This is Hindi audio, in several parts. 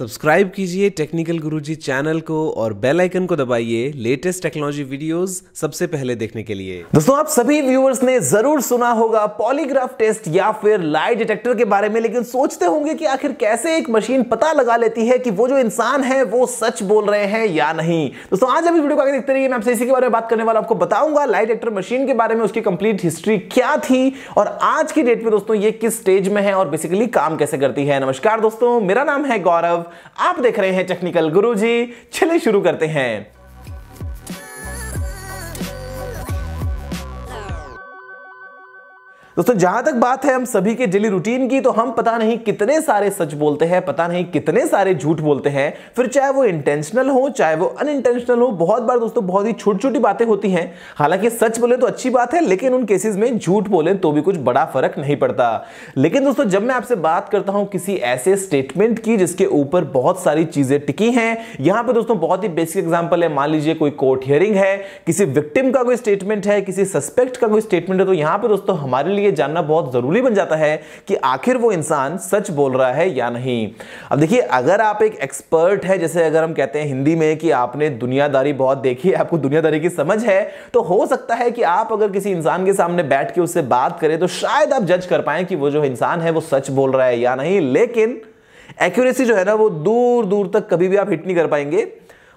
सब्सक्राइब कीजिए टेक्निकल गुरुजी चैनल को और बेल आइकन को दबाइए लेटेस्ट टेक्नोलॉजी वीडियोस सबसे पहले देखने के लिए दोस्तों आप सभी व्यूअर्स ने जरूर सुना होगा पॉलीग्राफ टेस्ट या फिर लाई डिटेक्टर के बारे में लेकिन सोचते होंगे कि आखिर कैसे एक मशीन पता लगा लेती है कि वो जो इंसान है वो सच बोल रहे हैं या नहीं दोस्तों आज अभी वीडियो को आगे देखते रहिए मैं आपसे इसी के बारे में बात करने वाला आपको बताऊंगा लाई डिटेक्टर मशीन के बारे में उसकी कंप्लीट हिस्ट्री क्या थी और आज की डेट में दोस्तों ये किस स्टेज में है और बेसिकली काम कैसे करती है नमस्कार दोस्तों मेरा नाम है गौरव आप देख रहे हैं टेक्निकल गुरुजी चलिए शुरू करते हैं दोस्तों जहां तक बात है हम सभी के डेली रूटीन की तो हम पता नहीं कितने सारे सच बोलते हैं पता नहीं कितने सारे झूठ बोलते हैं फिर चाहे वो इंटेंशनल हो चाहे वो अनइंटेंशनल हो बहुत बार दोस्तों बहुत ही छोटी छोटी बातें होती हैं हालांकि सच बोले तो अच्छी बात है लेकिन उन केसेस में झूठ बोले तो भी कुछ बड़ा फर्क नहीं पड़ता लेकिन दोस्तों जब मैं आपसे बात करता हूं किसी ऐसे स्टेटमेंट की जिसके ऊपर बहुत सारी चीजें टिकी हैं यहां पर दोस्तों बहुत ही बेसिक एग्जाम्पल है मान लीजिए कोई कोर्ट हियरिंग है किसी विक्टिम का कोई स्टेटमेंट है किसी सस्पेक्ट का कोई स्टेटमेंट है तो यहां पर दोस्तों हमारे लिए जानना बहुत ज़रूरी बन जाता है कि आखिर वो इंसान सच बोल रहा है या नहीं अब देखिए अगर आप एक एक्सपर्ट है जैसे अगर हम कहते हैं हिंदी में कि आपने दुनियादारी बहुत देखी आपको दुनियादारी की समझ है तो हो सकता है कि आप अगर किसी इंसान के सामने बैठ के उससे बात करें तो शायद आप जज कर पाए कि वो जो इंसान है वो सच बोल रहा है या नहीं लेकिन एक्यूरेसी जो है ना वो दूर दूर तक कभी भी आप हिट नहीं कर पाएंगे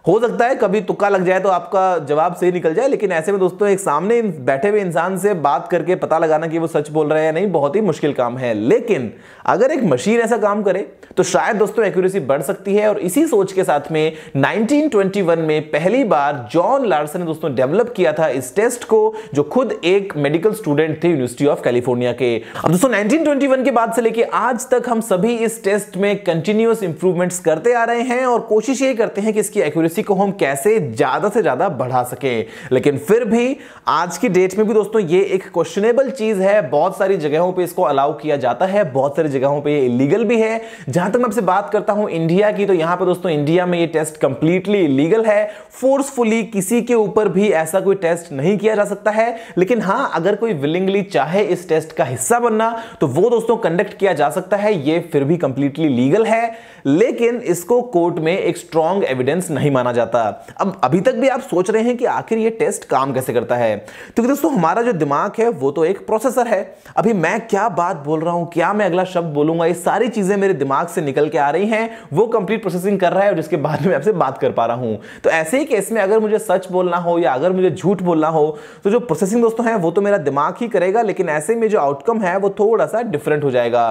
हो सकता है कभी तुक्का लग जाए तो आपका जवाब सही निकल जाए लेकिन ऐसे में दोस्तों एक सामने बैठे हुए इंसान से बात करके पता लगाना कि वो सच बोल रहे हैं या नहीं बहुत ही मुश्किल काम है लेकिन अगर एक मशीन ऐसा काम करे तो शायद दोस्तों एक्यूरेसी बढ़ सकती है और इसी सोच के साथ में 1921 में पहली बार जॉन लार्सन ने दोस्तों डेवलप किया था इस टेस्ट को जो खुद एक मेडिकल स्टूडेंट थे यूनिवर्सिटी ऑफ कैलिफोर्निया के अब दोस्तों नाइनटीन के बाद से लेके आज तक हम सभी इस टेस्ट में कंटिन्यूस इंप्रूवमेंट्स करते आ रहे हैं और कोशिश ये करते हैं कि इसकी एक्यूरेसी फ्रीक्वेंसी को हम कैसे ज्यादा से ज्यादा बढ़ा सकें लेकिन फिर भी आज की डेट में भी दोस्तों ये एक क्वेश्चनेबल चीज है बहुत सारी जगहों पे इसको अलाउ किया जाता है बहुत सारी जगहों पे ये इलीगल भी है जहां तक मैं आपसे बात करता हूं इंडिया की तो यहां पर दोस्तों इंडिया में ये टेस्ट कंप्लीटली इलीगल है फोर्सफुली किसी के ऊपर भी ऐसा कोई टेस्ट नहीं किया जा सकता है लेकिन हाँ अगर कोई विलिंगली चाहे इस टेस्ट का हिस्सा बनना तो वो दोस्तों कंडक्ट किया जा सकता है ये फिर भी कंप्लीटली लीगल है लेकिन इसको कोर्ट में एक स्ट्रॉन्ग एविडेंस नहीं माना माना जाता अब अभी तक भी आप सोच रहे हैं कि आखिर ये टेस्ट काम कैसे करता है क्योंकि दोस्तों हमारा जो दिमाग है वो तो एक प्रोसेसर है अभी मैं क्या बात बोल रहा हूं क्या मैं अगला शब्द बोलूंगा ये सारी चीजें मेरे दिमाग से निकल के आ रही हैं वो कंप्लीट प्रोसेसिंग कर रहा है और जिसके बाद में आपसे बात कर पा रहा हूं तो ऐसे ही केस में अगर मुझे सच बोलना हो या अगर मुझे झूठ बोलना हो तो जो प्रोसेसिंग दोस्तों है वो तो मेरा दिमाग ही करेगा लेकिन ऐसे में जो आउटकम है वो थोड़ा सा डिफरेंट हो जाएगा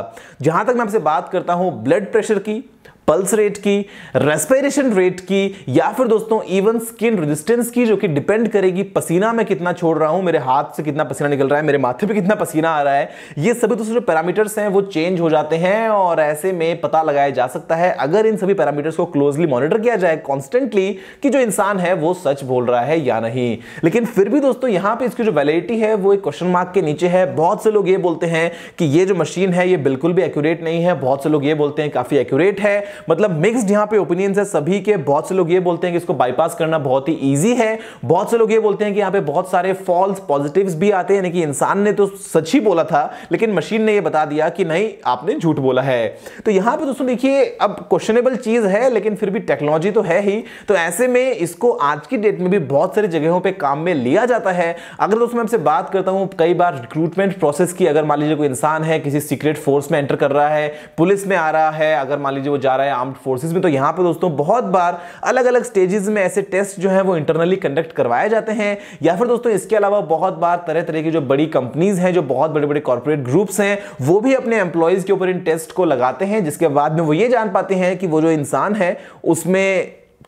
जहां तक मैं आपसे बात करता हूं ब्लड प्रेशर की पल्स रेट की रेस्पिरेशन रेट की या फिर दोस्तों इवन स्किन रेजिस्टेंस की जो कि डिपेंड करेगी पसीना मैं कितना छोड़ रहा हूं मेरे हाथ से कितना पसीना निकल रहा है मेरे माथे पे कितना पसीना आ रहा है ये सभी दोस्तों जो पैरामीटर्स हैं वो चेंज हो जाते हैं और ऐसे में पता लगाया जा सकता है अगर इन सभी पैरामीटर्स को क्लोजली मॉनिटर किया जाए कॉन्स्टेंटली कि जो इंसान है वो सच बोल रहा है या नहीं लेकिन फिर भी दोस्तों यहाँ पर इसकी जो वैलिडिटी है वो एक क्वेश्चन मार्क के नीचे है बहुत से लोग ये बोलते हैं कि ये जो मशीन है ये बिल्कुल भी एक्यूरेट नहीं है बहुत से लोग ये बोलते हैं काफी एक्यूरेट है मतलब मिक्सड यहां पे ओपिनियंस है सभी के बहुत से लोग ये बोलते हैं कि इसको बाईपास करना बहुत ही ईजी है बहुत से लोग ये बोलते हैं कि यहां पे बहुत सारे फॉल्स पॉजिटिव भी आते हैं यानी कि इंसान ने तो सच ही बोला था लेकिन मशीन ने यह बता दिया कि नहीं आपने झूठ बोला है तो यहां पर दोस्तों देखिए अब क्वेश्चनेबल चीज है लेकिन फिर भी टेक्नोलॉजी तो है ही तो ऐसे में इसको आज की डेट में भी बहुत सारी जगहों पे काम में लिया जाता है अगर दोस्तों मैं आपसे बात करता हूं कई बार रिक्रूटमेंट प्रोसेस की अगर मान लीजिए कोई इंसान है किसी सीक्रेट फोर्स में एंटर कर रहा है पुलिस में आ रहा है अगर मान लीजिए वो जा रहा है रहा है आर्म्ड फोर्सेज में तो यहां पे दोस्तों बहुत बार अलग अलग स्टेजेस में ऐसे टेस्ट जो है वो इंटरनली कंडक्ट करवाए जाते हैं या फिर दोस्तों इसके अलावा बहुत बार तरह तरह की जो बड़ी कंपनीज हैं जो बहुत बड़े बड़े कॉर्पोरेट ग्रुप्स हैं वो भी अपने एम्प्लॉयज़ के ऊपर इन टेस्ट को लगाते हैं जिसके बाद में वो ये जान पाते हैं कि वो जो इंसान है उसमें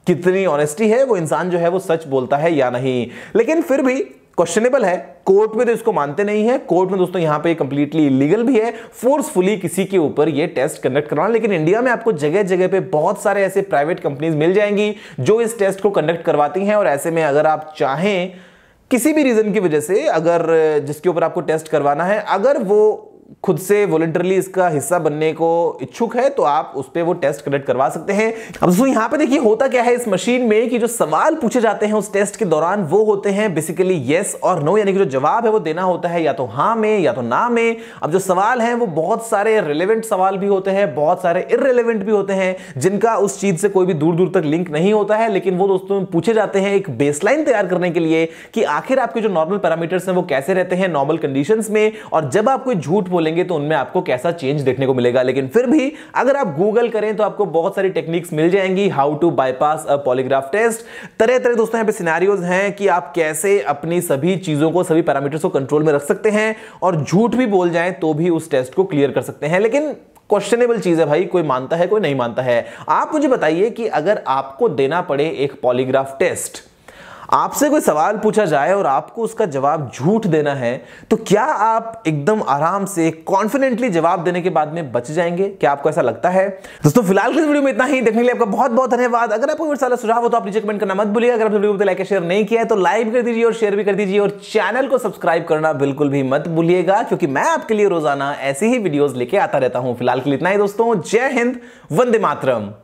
कितनी ऑनेस्टी है वो इंसान जो है वो सच बोलता है या नहीं लेकिन फिर भी क्वेश्चनेबल है कोर्ट में तो इसको मानते नहीं है कोर्ट में दोस्तों यहां पे कंप्लीटली इलीगल भी है फोर्सफुली किसी के ऊपर ये टेस्ट कंडक्ट करवाना लेकिन इंडिया में आपको जगह जगह पे बहुत सारे ऐसे प्राइवेट कंपनीज मिल जाएंगी जो इस टेस्ट को कंडक्ट करवाती हैं और ऐसे में अगर आप चाहें किसी भी रीजन की वजह से अगर जिसके ऊपर आपको टेस्ट करवाना है अगर वो खुद से वॉलेंटरली इसका हिस्सा बनने को इच्छुक है तो आप उस पर वो टेस्ट कंडक्ट करवा सकते हैं अब दोस्तों यहाँ पे देखिए होता क्या है इस मशीन में कि जो सवाल पूछे जाते हैं उस टेस्ट के दौरान वो होते हैं बेसिकली येस और नो यानी कि जो जवाब है वो देना होता है या तो हाँ में या तो ना में अब जो सवाल हैं वो बहुत सारे रिलेवेंट सवाल भी होते हैं बहुत सारे इरेलीवेंट भी होते हैं जिनका उस चीज से कोई भी दूर दूर तक लिंक नहीं होता है लेकिन वो दोस्तों पूछे जाते हैं एक बेसलाइन तैयार करने के लिए कि आखिर आपके जो नॉर्मल पैरामीटर्स हैं वो कैसे रहते हैं नॉर्मल कंडीशन में और जब आप कोई झूठ बोलेंगे करेंगे तो उनमें आपको कैसा चेंज देखने को मिलेगा लेकिन फिर भी अगर आप गूगल करें तो आपको बहुत सारी टेक्निक्स मिल जाएंगी how to bypass polygraph test तरह तरह दोस्तों यहाँ पे सिनारियोज हैं कि आप कैसे अपनी सभी चीजों को सभी पैरामीटर्स को कंट्रोल में रख सकते हैं और झूठ भी बोल जाए तो भी उस टेस्ट को क्लियर कर सकते हैं लेकिन क्वेश्चनेबल चीज है भाई कोई मानता है कोई नहीं मानता है आप मुझे बताइए कि अगर आपको देना पड़े एक पॉलीग्राफ टेस्ट आपसे कोई सवाल पूछा जाए और आपको उसका जवाब झूठ देना है तो क्या आप एकदम आराम से कॉन्फिडेंटली जवाब देने के बाद में बच जाएंगे क्या आपको ऐसा लगता है दोस्तों फिलहाल इस वीडियो में इतना ही देखने के लिए आपका बहुत बहुत धन्यवाद अगर आपको मेरे सारा सुझाव हो तो आप नीचे कमेंट करना मत भूलिएगा अगर आपने वीडियो को लाइक शेयर नहीं किया है तो लाइक कर दीजिए और शेयर भी कर दीजिए और चैनल को सब्सक्राइब करना बिल्कुल भी मत भूलिएगा क्योंकि मैं आपके लिए रोजाना ऐसी ही वीडियोज लेके आता रहता हूं फिलहाल के लिए इतना ही दोस्तों जय हिंद वंदे मातरम